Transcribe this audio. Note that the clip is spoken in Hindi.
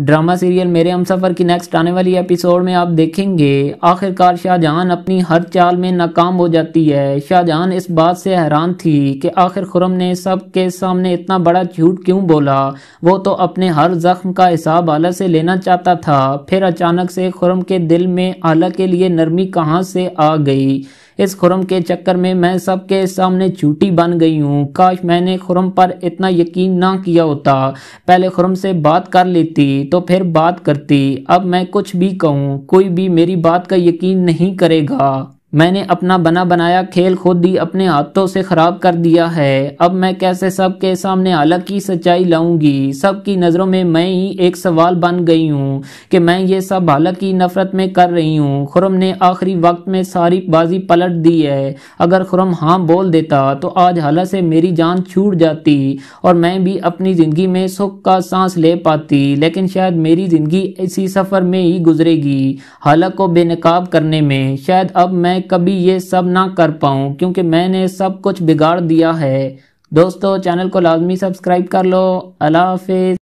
ड्रामा सीरियल मेरे हम सफ़र की नेक्स्ट आने वाली एपिसोड में आप देखेंगे आखिरकार शाहजहां अपनी हर चाल में नाकाम हो जाती है शाहजहां इस बात से हैरान थी कि आखिर खुरम ने सब के सामने इतना बड़ा झूठ क्यों बोला वो तो अपने हर जख्म का हिसाब आला से लेना चाहता था फिर अचानक से खुरम के दिल में आला के लिए नरमी कहाँ से आ गई इस खुरम के चक्कर में मैं सबके सामने झूठी बन गई हूँ काश मैंने खुरम पर इतना यकीन ना किया होता पहले खुरम से बात कर लेती तो फिर बात करती अब मैं कुछ भी कहूँ कोई भी मेरी बात का यकीन नहीं करेगा मैंने अपना बना बनाया खेल खुद ही अपने हाथों से खराब कर दिया है अब मैं कैसे सबके सामने अलग की सच्चाई लाऊंगी सबकी नज़रों में मैं ही एक सवाल बन गई हूँ कि मैं ये सब अलग की नफरत में कर रही हूँ खुरम ने आखिरी वक्त में सारी बाजी पलट दी है अगर खुरम हाँ बोल देता तो आज हालत से मेरी जान छूट जाती और मैं भी अपनी ज़िंदगी में सुख का सांस ले पाती लेकिन शायद मेरी ज़िंदगी इसी सफ़र में ही गुजरेगी हालत को बेनकाब करने में शायद अब मैं मैं कभी ये सब ना कर पाऊँ क्योंकि मैंने सब कुछ बिगाड़ दिया है दोस्तों चैनल को लाजमी सब्सक्राइब कर लो अल्लाह हाफिज़